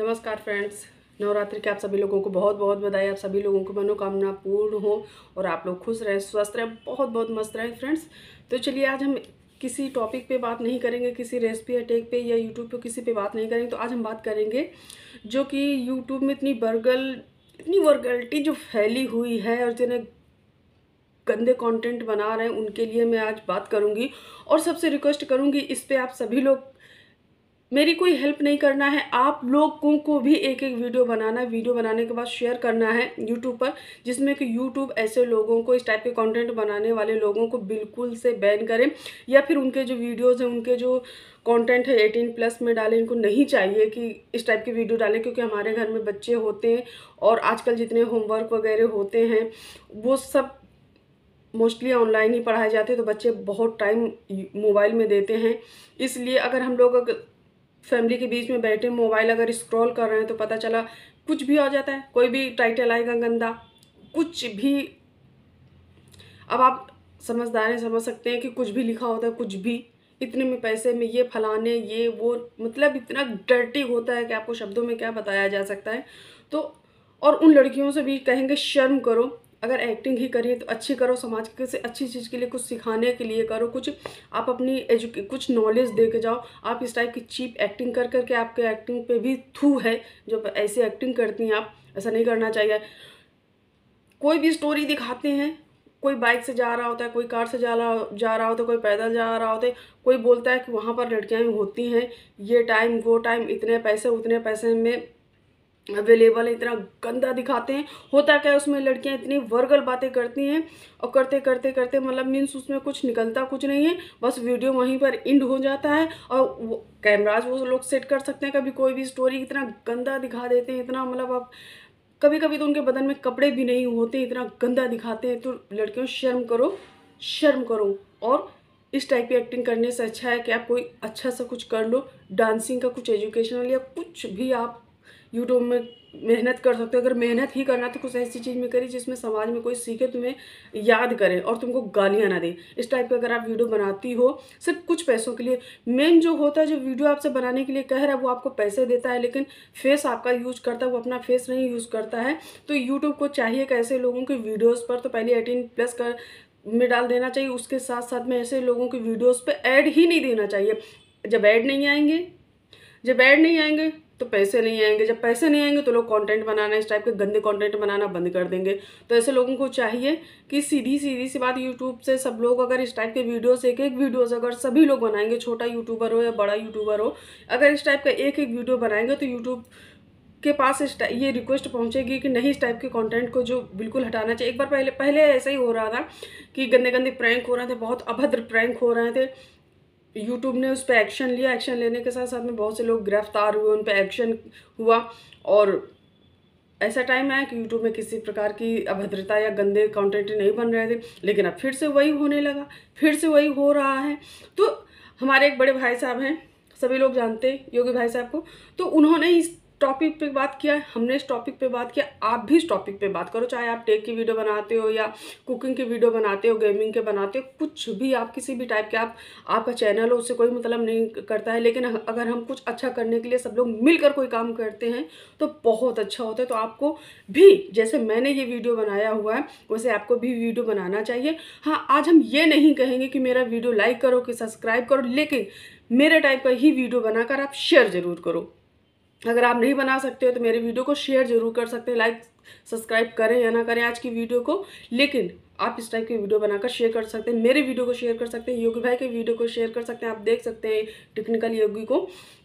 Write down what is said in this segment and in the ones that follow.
नमस्कार फ्रेंड्स नवरात्रि के आप सभी लोगों को बहुत बहुत बधाई आप सभी लोगों को मनोकामना पूर्ण हो और आप लोग खुश रहें स्वस्थ रहें बहुत बहुत मस्त रहें फ्रेंड्स तो चलिए आज हम किसी टॉपिक पे बात नहीं करेंगे किसी रेसिपी अटेक पे या यूट्यूब पे किसी पे बात नहीं करेंगे तो आज हम बात करेंगे जो कि यूट्यूब में इतनी बर्गल इतनी वर्गल्टी जो फैली हुई है और जिन्हें गंदे कॉन्टेंट बना रहे हैं उनके लिए मैं आज बात करूँगी और सबसे रिक्वेस्ट करूँगी इस पर आप सभी लोग मेरी कोई हेल्प नहीं करना है आप लोगों को भी एक एक वीडियो बनाना है वीडियो बनाने के बाद शेयर करना है यूट्यूब पर जिसमें कि यूट्यूब ऐसे लोगों को इस टाइप के कंटेंट बनाने वाले लोगों को बिल्कुल से बैन करें या फिर उनके जो वीडियोज़ हैं उनके जो कंटेंट है एटीन प्लस में डालें इनको नहीं चाहिए कि इस टाइप की वीडियो डालें क्योंकि हमारे घर में बच्चे होते हैं और आजकल जितने होमवर्क वगैरह होते हैं वो सब मोस्टली ऑनलाइन ही पढ़ाए जाते हैं तो बच्चे बहुत टाइम मोबाइल में देते हैं इसलिए अगर हम लोग फैमिली के बीच में बैठे मोबाइल अगर स्क्रॉल कर रहे हैं तो पता चला कुछ भी आ जाता है कोई भी टाइटल आएगा गंदा कुछ भी अब आप समझदार हैं समझ सकते हैं कि कुछ भी लिखा होता है कुछ भी इतने में पैसे में ये फलाने ये वो मतलब इतना डर्टी होता है कि आपको शब्दों में क्या बताया जा सकता है तो और उन लड़कियों से भी कहेंगे शर्म करो अगर एक्टिंग ही करिए तो अच्छी करो समाज के से अच्छी चीज़ के लिए कुछ सिखाने के लिए करो कुछ आप अपनी एजुके कुछ नॉलेज दे के जाओ आप इस टाइप की चीप एक्टिंग कर करके आपके एक्टिंग पे भी थू है जब ऐसे एक्टिंग करती हैं आप ऐसा नहीं करना चाहिए कोई भी स्टोरी दिखाते हैं कोई बाइक से जा रहा होता है कोई कार से जा रहा जा रहा होता है कोई पैदल जा रहा होता है कोई बोलता है कि वहाँ पर लड़कियाँ होती हैं ये टाइम वो टाइम इतने पैसे उतने पैसे में अवेलेबल है इतना गंदा दिखाते हैं होता क्या है उसमें लड़कियां इतनी वर्गल बातें करती हैं और करते करते करते मतलब मीन्स उसमें कुछ निकलता कुछ नहीं है बस वीडियो वहीं पर इंड हो जाता है और वो कैमराज वो लोग सेट कर सकते हैं कभी कोई भी स्टोरी इतना गंदा दिखा देते हैं इतना मतलब आप कभी कभी तो उनके बदन में कपड़े भी नहीं होते इतना गंदा दिखाते हैं तो लड़कियों शर्म करो शर्म करो और इस टाइप की एक्टिंग करने से अच्छा है कि आप कोई अच्छा सा कुछ कर लो डांसिंग का कुछ एजुकेशनल या कुछ भी आप यूट्यूब में मेहनत कर सकते हो अगर मेहनत ही करना तो कुछ ऐसी चीज़ में करी जिसमें समाज में कोई सीखे तुम्हें याद करे और तुमको गालियाँ ना दे इस टाइप का अगर आप वीडियो बनाती हो सिर्फ कुछ पैसों के लिए मेन जो होता है जो वीडियो आपसे बनाने के लिए कह रहा है वो आपको पैसे देता है लेकिन फेस आपका यूज करता है वो अपना फेस नहीं यूज़ करता है तो यूट्यूब को चाहिए कैसे लोगों की वीडियोज़ पर तो पहले एटीन प्लस कर में डाल देना चाहिए उसके साथ साथ में ऐसे लोगों की वीडियोज़ पर ऐड ही नहीं देना चाहिए जब ऐड नहीं आएंगे जब ऐड नहीं आएंगे तो पैसे नहीं आएंगे जब पैसे नहीं आएंगे तो लोग कंटेंट बनाना इस टाइप के गंदे कंटेंट बनाना बंद कर देंगे तो ऐसे लोगों को चाहिए कि सीधी सीधी सी बात यूट्यूब से सब लोग अगर इस टाइप के वीडियोस एक एक वीडियोस अगर सभी लोग बनाएंगे छोटा यूट्यूबर हो या बड़ा यूट्यूबर हो अगर इस टाइप का एक एक वीडियो बनाएंगे तो यूट्यूब के पास इस ये रिक्वेस्ट पहुँचेगी कि नहीं इस टाइप के कॉन्टेंट को जो बिल्कुल हटाना चाहिए एक बार पहले पहले ऐसा ही हो रहा था कि गंदे गंदे प्रैंक हो रहे थे बहुत अभद्र प्रैंक हो रहे थे यूट्यूब ने उस पर एक्शन लिया एक्शन लेने के साथ साथ में बहुत से लोग गिरफ्तार हुए उन पर एक्शन हुआ और ऐसा टाइम आया कि यूट्यूब में किसी प्रकार की अभद्रता या गंदे कंटेंट नहीं बन रहे थे लेकिन अब फिर से वही होने लगा फिर से वही हो रहा है तो हमारे एक बड़े भाई साहब हैं सभी लोग जानते योगी भाई साहब को तो उन्होंने इस टॉपिक पे बात किया है हमने इस टॉपिक पे बात किया आप भी इस टॉपिक पे बात करो चाहे आप टेक की वीडियो बनाते हो या कुकिंग की वीडियो बनाते हो गेमिंग के बनाते हो कुछ भी आप किसी भी टाइप के आप आपका चैनल हो उससे कोई मतलब नहीं करता है लेकिन अगर हम कुछ अच्छा करने के लिए सब लोग मिलकर कोई काम करते हैं तो बहुत अच्छा होता है तो आपको भी जैसे मैंने ये वीडियो बनाया हुआ है वैसे आपको भी वीडियो बनाना चाहिए हाँ आज हम ये नहीं कहेंगे कि मेरा वीडियो लाइक करो कि सब्सक्राइब करो लेकिन मेरे टाइप का ही वीडियो बनाकर आप शेयर ज़रूर करो अगर आप नहीं बना सकते हो तो मेरे वीडियो को शेयर जरूर कर सकते हैं लाइक सब्सक्राइब करें या ना करें आज की वीडियो को लेकिन आप इस टाइप के वीडियो बनाकर शेयर कर सकते हैं मेरे वीडियो को शेयर कर सकते हैं योगी भाई के वीडियो को शेयर कर सकते हैं आप देख सकते हैं टेक्निकल योगी को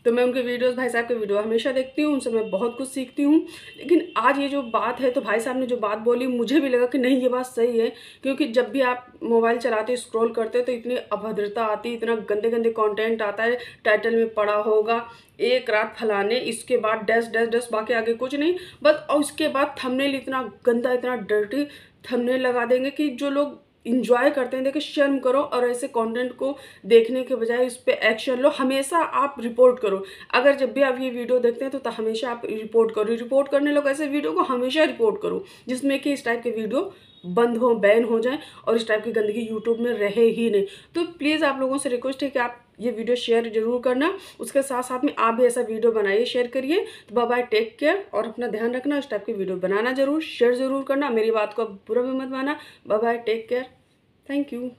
तो मैं उनके वीडियोस भाई साहब के वीडियो हमेशा देखती हूँ उनसे मैं बहुत कुछ सीखती हूँ लेकिन आज ये जो बात है तो भाई साहब ने जो बात बोली मुझे भी लगा कि नहीं ये बात सही है क्योंकि जब भी आप मोबाइल चलाते स्क्रॉल करते तो इतनी अभद्रता आती इतना गंदे गंदे कॉन्टेंट आता है टाइटल में पड़ा होगा एक रात फैलाने इसके बाद डैश डैश डैश बाकी आगे कुछ नहीं बस और इसके बाद थंबनेल इतना गंदा इतना डर्टी थंबनेल लगा देंगे कि जो लोग इंजॉय करते हैं देखिए शर्म करो और ऐसे कंटेंट को देखने के बजाय उस पर एक्शन लो हमेशा आप रिपोर्ट करो अगर जब भी आप ये वीडियो देखते हैं तो हमेशा आप रिपोर्ट करो रिपोर्ट करने लोग ऐसे वीडियो को हमेशा रिपोर्ट करो जिसमें कि इस टाइप के वीडियो बंद हो बैन हो जाए और इस टाइप की गंदगी यूट्यूब में रहे ही नहीं तो प्लीज़ आप लोगों से रिक्वेस्ट है कि आप ये वीडियो शेयर जरूर करना उसके साथ साथ में आप भी ऐसा वीडियो बनाइए शेयर करिए तो बाय बाय टेक केयर और अपना ध्यान रखना इस टाइप की वीडियो बनाना जरूर शेयर जरूर करना मेरी बात को आप बुरा भी मत माना bye bye take care thank you